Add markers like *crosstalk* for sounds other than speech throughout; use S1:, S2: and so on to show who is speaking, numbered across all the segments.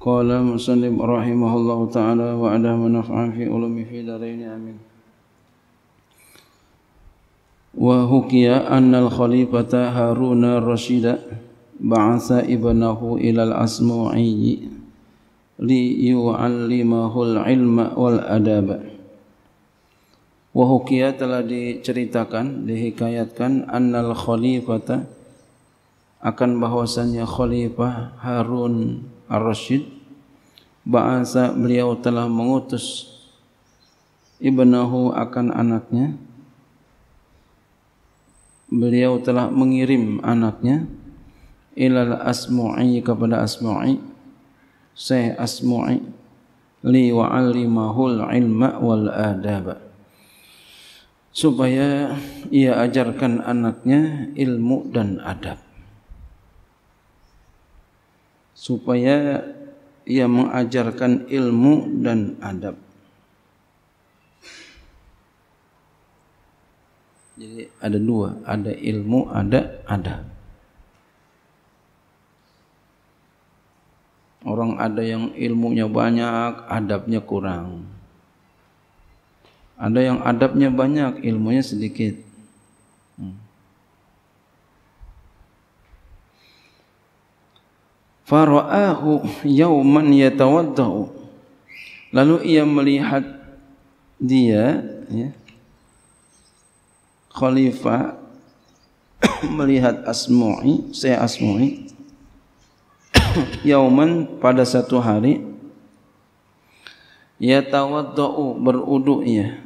S1: ulumi fi رحمه الله تعالى وعده anna في khalifata في al-Rashida ba'asa أن ila هارون الرشيد بعث ابنه إلى ilma wal العلم Wa Wahukia telah diceritakan, dihikayatkan annal khalifata akan bahwasannya khalifah Harun Ar-Rashid bahasa beliau telah mengutus ibnahu akan anaknya beliau telah mengirim anaknya ilal asmu'i kepada asmu'i Syekh asmu'i li wa'allimahul ilma wal adaba supaya ia ajarkan anaknya ilmu dan adab supaya ia mengajarkan ilmu dan adab. Jadi ada dua, ada ilmu, ada adab. Orang ada yang ilmunya banyak, adabnya kurang. Ada yang adabnya banyak, ilmunya sedikit. Fara'ahu yauman yatawaddau. Lalu ia melihat dia ya, khalifah *coughs* melihat Asmu'i, saya Asmu'i *coughs* yauman pada satu hari yatawaddau beruduk ya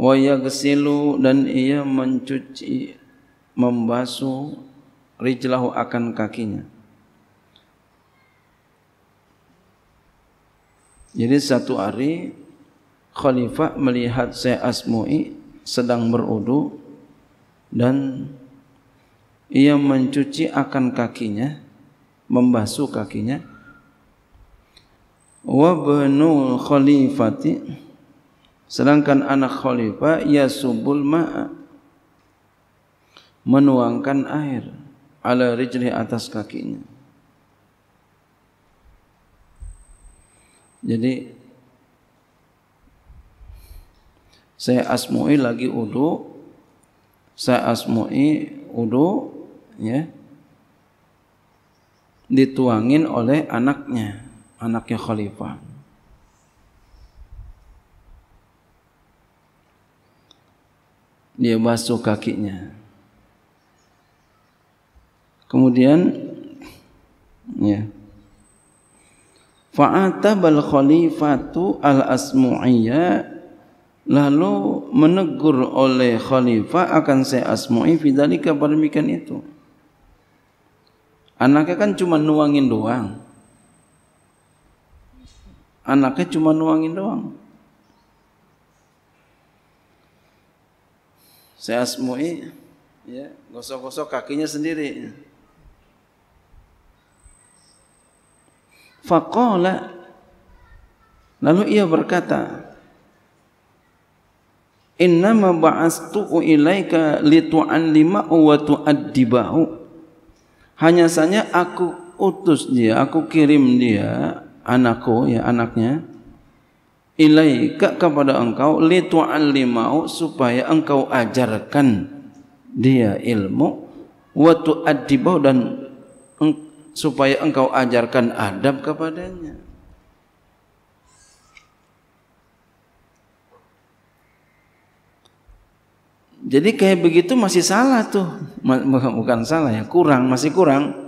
S1: wa yaghsilu dan ia mencuci membasuh rijlahu akan kakinya. Jadi satu hari khalifah melihat Syekh Asmu'i sedang berudu dan ia mencuci akan kakinya, membasuh kakinya. Wa khalifati sedangkan anak khalifah yasubul ma'a menuangkan air ala rijli atas kakinya. Jadi saya asmui lagi udu, saya asmui udu, ya dituangin oleh anaknya, anaknya khalifah. Dia basuh kakinya. Kemudian ya. Fa'atabal khalifatu al-asmu'iyya lalu menegur oleh khalifah akan saya asmu'i fidalika pada mikan itu. Anaknya kan cuma nuangin doang. Anaknya cuma nuangin doang. Saya asmu'i ya, gosok-gosok kakinya sendiri. Faqala Lalu ia berkata Innama ba'astu'u ilaika litu'allima'u wa tu'addibahu Hanya saja aku utus dia, aku kirim dia Anakku, ya anaknya Ilaika kepada engkau litu'allima'u Supaya engkau ajarkan dia ilmu Wa tu'addibahu dan supaya engkau ajarkan adab kepadanya. Jadi kayak begitu masih salah tuh. Bukan salah ya, kurang, masih kurang.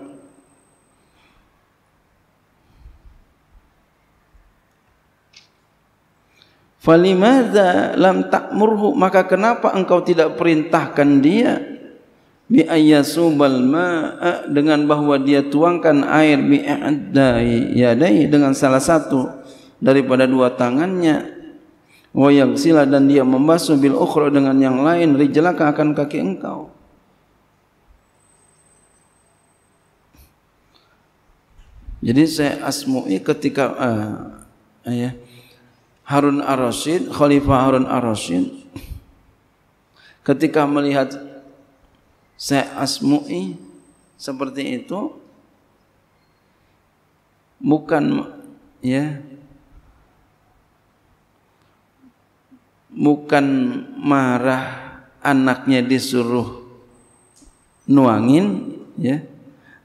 S1: Falimadza lam takmurhu maka kenapa engkau tidak perintahkan dia bi ayyasubal ma'a dengan bahwa dia tuangkan air bi yadai dengan salah satu daripada dua tangannya wa sila dan dia membasuh bil ukhra dengan yang lain rijlaka akan kaki engkau Jadi saya asmui ketika uh, ya, Harun Ar-Rasyid, Khalifah Harun Ar-Rasyid ketika melihat Saya Asmu'i seperti itu bukan ya bukan marah anaknya disuruh nuangin ya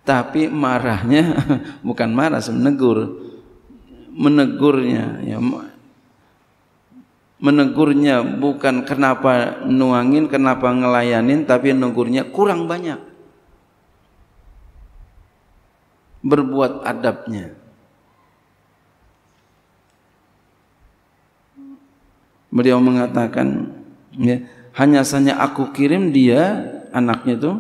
S1: tapi marahnya *laughs* bukan marah menegur menegurnya ya menegurnya bukan kenapa nuangin, kenapa ngelayanin, tapi negurnya kurang banyak. Berbuat adabnya. Beliau mengatakan, ya, hanya saja aku kirim dia, anaknya itu,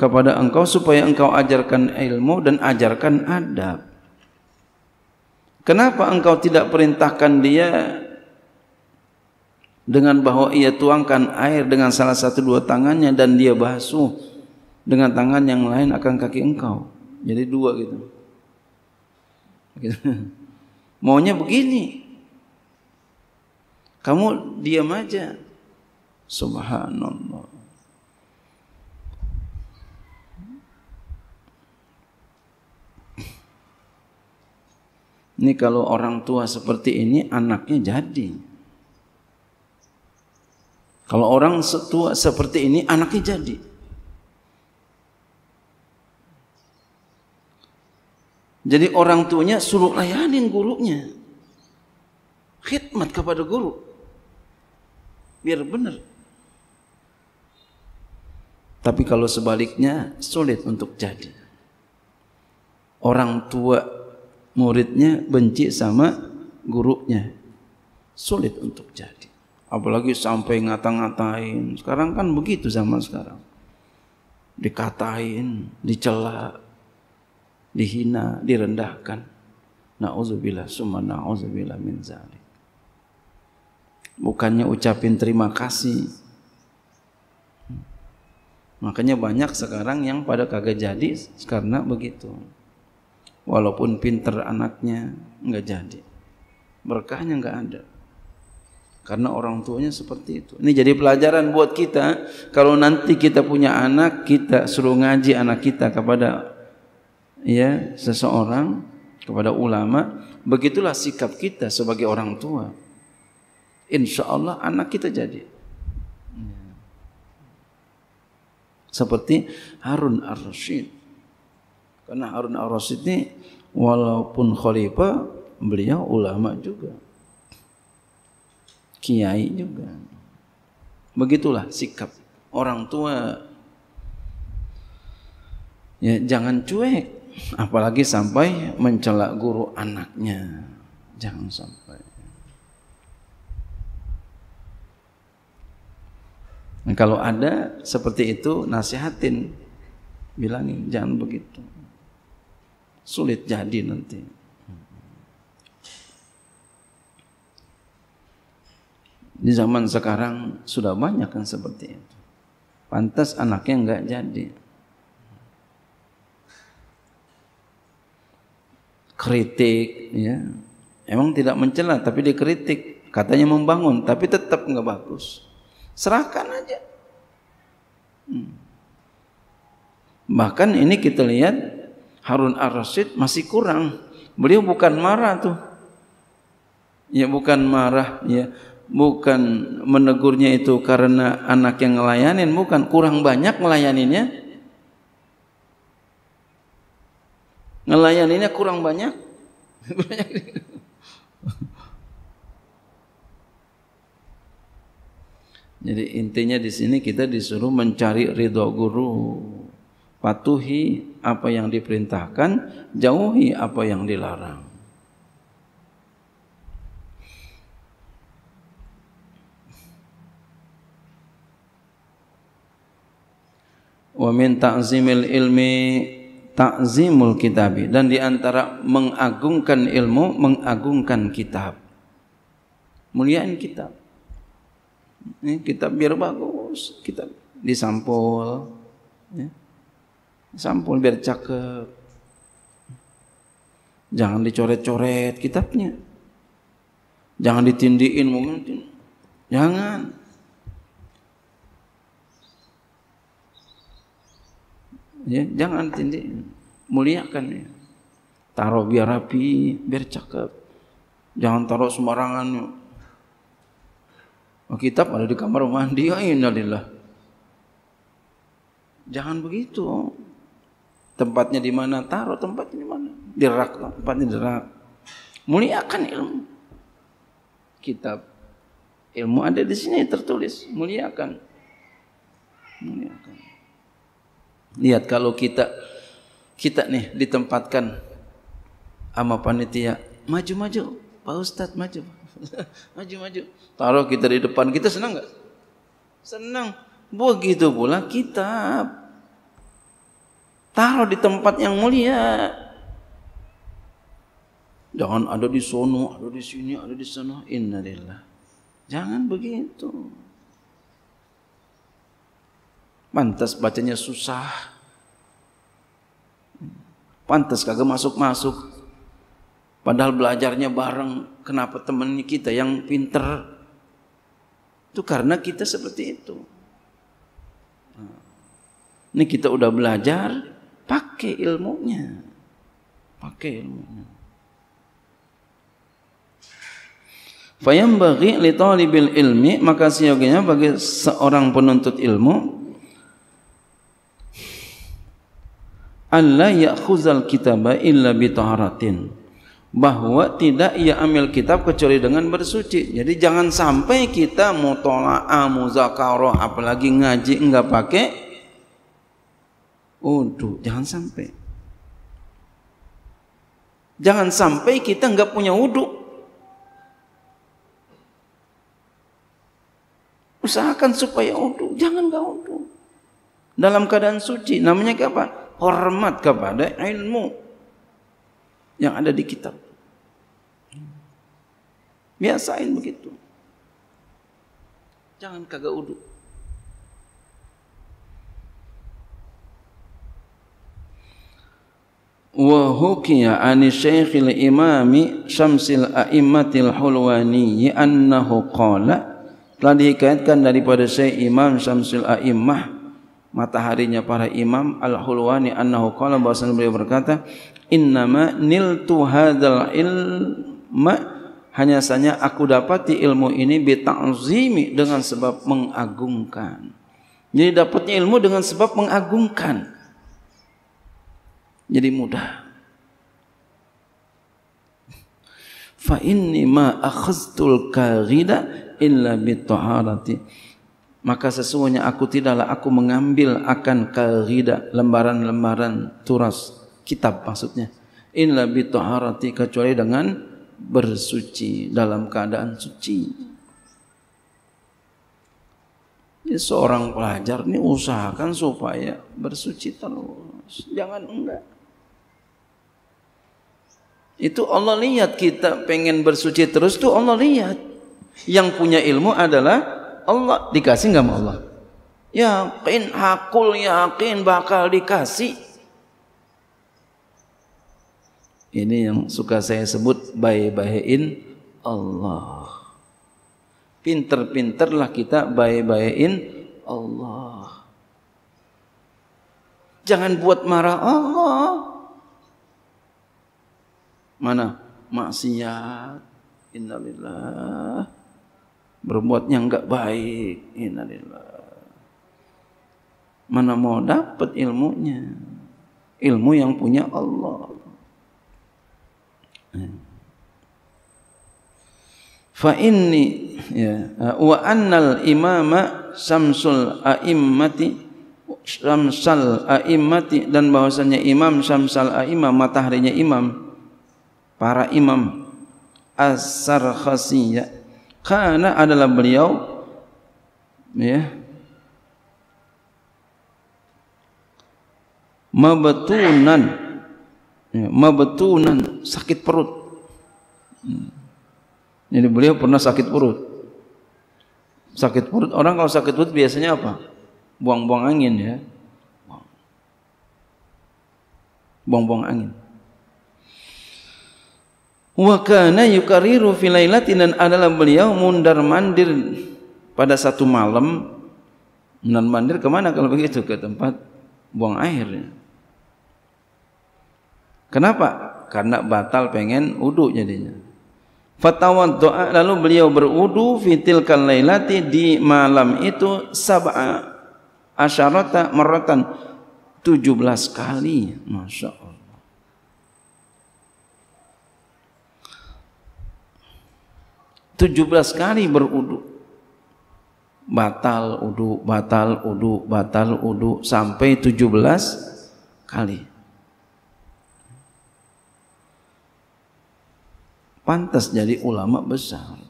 S1: kepada engkau supaya engkau ajarkan ilmu dan ajarkan adab. Kenapa engkau tidak perintahkan dia dengan bahwa ia tuangkan air dengan salah satu dua tangannya dan dia basuh dengan tangan yang lain akan kaki engkau. Jadi dua gitu. gitu. *laughs* Maunya begini. Kamu diam aja. Subhanallah. Ini kalau orang tua seperti ini anaknya jadi. Kalau orang setua seperti ini anaknya jadi. Jadi orang tuanya suruh layanin gurunya. Khidmat kepada guru. Biar benar. Tapi kalau sebaliknya sulit untuk jadi. Orang tua muridnya benci sama gurunya. Sulit untuk jadi apalagi sampai ngata-ngatain sekarang kan begitu zaman sekarang dikatain dicela dihina direndahkan nauzubillah summa nauzubillah min zalik bukannya ucapin terima kasih makanya banyak sekarang yang pada kagak jadi karena begitu walaupun pinter anaknya nggak jadi berkahnya nggak ada karena orang tuanya seperti itu. Ini jadi pelajaran buat kita. Kalau nanti kita punya anak, kita suruh ngaji anak kita kepada ya seseorang, kepada ulama. Begitulah sikap kita sebagai orang tua. Insya Allah anak kita jadi. Seperti Harun ar rashid Karena Harun ar rashid ini walaupun khalifah, beliau ulama juga kiai juga. Begitulah sikap orang tua. Ya, jangan cuek, apalagi sampai mencela guru anaknya. Jangan sampai. Nah, kalau ada seperti itu nasihatin, bilangin jangan begitu. Sulit jadi nanti. Di zaman sekarang sudah banyak kan seperti itu. Pantas anaknya nggak jadi. Kritik, ya. Emang tidak mencela, tapi dikritik. Katanya membangun, tapi tetap nggak bagus. Serahkan aja. Hmm. Bahkan ini kita lihat Harun Ar-Rasyid masih kurang. Beliau bukan marah tuh. Ya bukan marah, ya bukan menegurnya itu karena anak yang ngelayanin bukan kurang banyak ngelayaninnya ngelayaninnya kurang banyak *laughs* jadi intinya di sini kita disuruh mencari ridho guru patuhi apa yang diperintahkan jauhi apa yang dilarang wa min ta'zimil ilmi ta'zimul kitab dan di antara mengagungkan ilmu mengagungkan kitab muliain kitab ini kitab biar bagus kita disampul ya. sampul biar cakep jangan dicoret-coret kitabnya jangan ditindihin mungkin jangan ya, jangan tindih muliakan ya. taruh biar rapi biar cakep jangan taruh sembarangan oh, kitab ada di kamar mandi ya innalillah jangan begitu tempatnya di mana taruh tempatnya di mana di rak tempatnya di rak muliakan ilmu kitab ilmu ada di sini tertulis muliakan muliakan Lihat kalau kita kita nih ditempatkan sama panitia, maju-maju, Pak Ustadz maju, maju-maju. *laughs* Taruh kita di depan, kita senang nggak? Senang. Begitu pula kita taruh di tempat yang mulia. Jangan ada di sono, ada di sini, ada di sana. Innalillah. Jangan begitu. Pantas bacanya susah. Pantas kagak masuk-masuk. Padahal belajarnya bareng. Kenapa temennya kita yang pinter? Itu karena kita seperti itu. Nah, ini kita udah belajar, pakai ilmunya. Pakai ilmunya. Fayam bagi li talibil ilmi, maka seyogianya bagi seorang penuntut ilmu alla ya'khuzal kitaba illa bi bahwa tidak ia ambil kitab kecuali dengan bersuci. Jadi jangan sampai kita mutola'ah, muzakaroh, apalagi ngaji enggak pakai Udu, jangan sampai. Jangan sampai kita enggak punya wudhu. Usahakan supaya wudhu, jangan enggak wudhu. Dalam keadaan suci, namanya apa? hormat kepada ilmu yang ada di kitab. Biasain begitu. Jangan kagak uduk. Wa hukiya ani syekhil imami syamsil a'immatil hulwani annahu qala telah dikaitkan daripada saya imam syamsil a'immah mataharinya para imam al-hulwani annahu qala bahwasanya beliau berkata innama niltu hadzal ilma hanya saja aku dapati ilmu ini bitanzimi dengan sebab mengagungkan jadi dapatnya ilmu dengan sebab mengagungkan jadi mudah fa inni ma akhadhtul kaghida illa bitaharati maka sesungguhnya aku tidaklah aku mengambil akan kalhida lembaran-lembaran turas kitab maksudnya ini lebih taharati kecuali dengan bersuci dalam keadaan suci Ini seorang pelajar ini usahakan supaya bersuci terus jangan enggak itu Allah lihat kita pengen bersuci terus tuh Allah lihat yang punya ilmu adalah Allah dikasih nggak sama Allah yakin hakul yakin bakal dikasih ini yang suka saya sebut baik-baikin Allah pinter-pinterlah kita baik-baikin Allah jangan buat marah Allah mana maksiat innalillah berbuat yang enggak baik innalillah mana mau dapat ilmunya ilmu yang punya Allah fa inni ya wa annal imama samsul aimmati samsal aimmati dan bahwasanya imam samsal aimam mataharinya imam para imam asar sarkhasiyah karena adalah beliau ya mabetunan ya, mabetunan sakit perut hmm. jadi beliau pernah sakit perut sakit perut orang kalau sakit perut biasanya apa buang-buang angin ya buang-buang angin wa kana yukariru fi lailatin adalah beliau mundar mandir pada satu malam mundar mandir ke mana kalau begitu ke tempat buang air kenapa karena batal pengen wudu jadinya fatawan doa lalu beliau berwudu fitilkan lailati di malam itu sab'a asyarata marratan 17 kali masyaallah 17 kali berudu batal udu batal udu batal udu sampai 17 kali pantas jadi ulama besar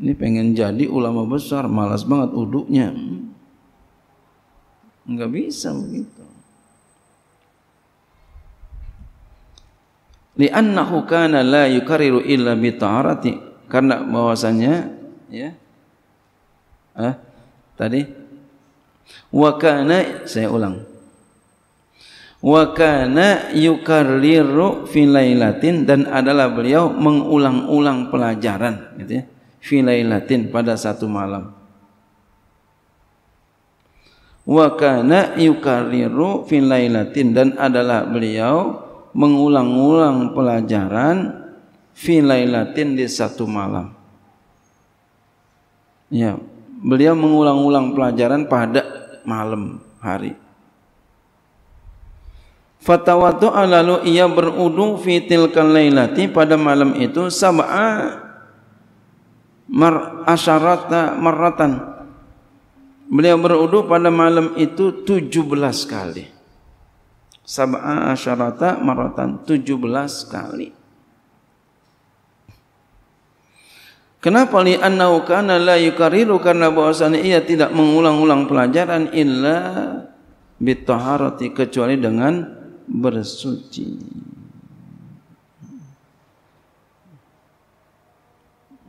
S1: ini pengen jadi ulama besar malas banget udunya nggak bisa begitu li'annahu kana la yukariru illa bi karena bahwasanya ya eh, tadi wa kana saya ulang wa kana yukarriru fi dan adalah beliau mengulang-ulang pelajaran gitu ya fi pada satu malam wa kana yukarriru fi dan adalah beliau mengulang-ulang pelajaran fi lailatin di satu malam. Ya, beliau mengulang-ulang pelajaran pada malam hari. Fatawatu alalu ia berudu fi tilkan lailati pada malam itu sab'a mar asyarata maratan. Beliau berudu pada malam itu 17 kali. 17 kali. sab'a asyarata maratan 17 kali. Kenapa li annahu kana la yukariru karena bahwasanya ia tidak mengulang-ulang pelajaran illa bitaharati kecuali dengan bersuci.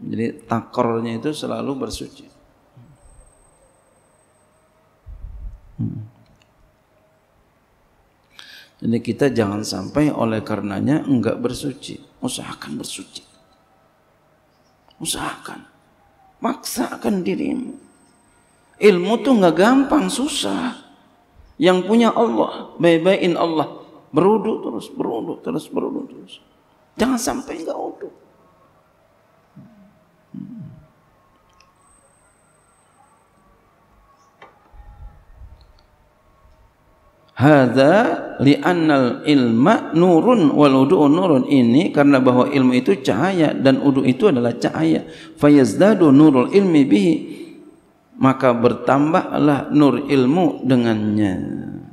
S1: Jadi takornya itu selalu bersuci. Jadi kita jangan sampai oleh karenanya enggak bersuci. Usahakan bersuci. Usahakan. Maksakan dirimu. Ilmu tuh enggak gampang, susah. Yang punya Allah, baik-baikin Allah. Berudu terus, berudu terus, berudu terus. Jangan sampai enggak uduh. Hmm. Hada li'annal ilma nurun wal wudu'u nurun ini karena bahwa ilmu itu cahaya dan wudu itu adalah cahaya fayazdadu nurul ilmi bihi maka bertambahlah nur ilmu dengannya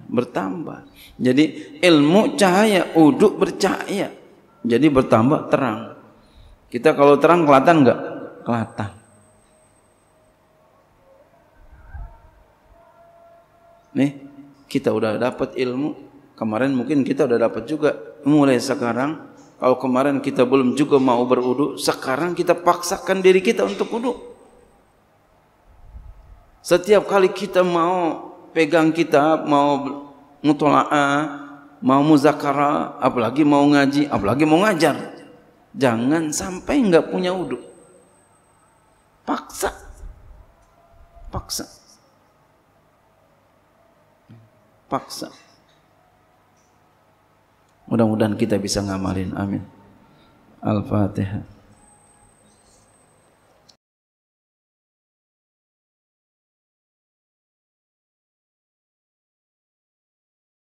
S1: bertambah jadi ilmu cahaya wudu bercahaya jadi bertambah terang kita kalau terang kelihatan enggak kelihatan nih kita udah dapat ilmu Kemarin mungkin kita udah dapat juga. Mulai sekarang, kalau kemarin kita belum juga mau berudu, sekarang kita paksakan diri kita untuk udu. Setiap kali kita mau pegang kitab, mau mutola'ah, mau muzakara, apalagi mau ngaji, apalagi mau ngajar. Jangan sampai nggak punya wudu Paksa. Paksa. Paksa. Mudah-mudahan kita bisa ngamalin. Amin. Al-Fatihah.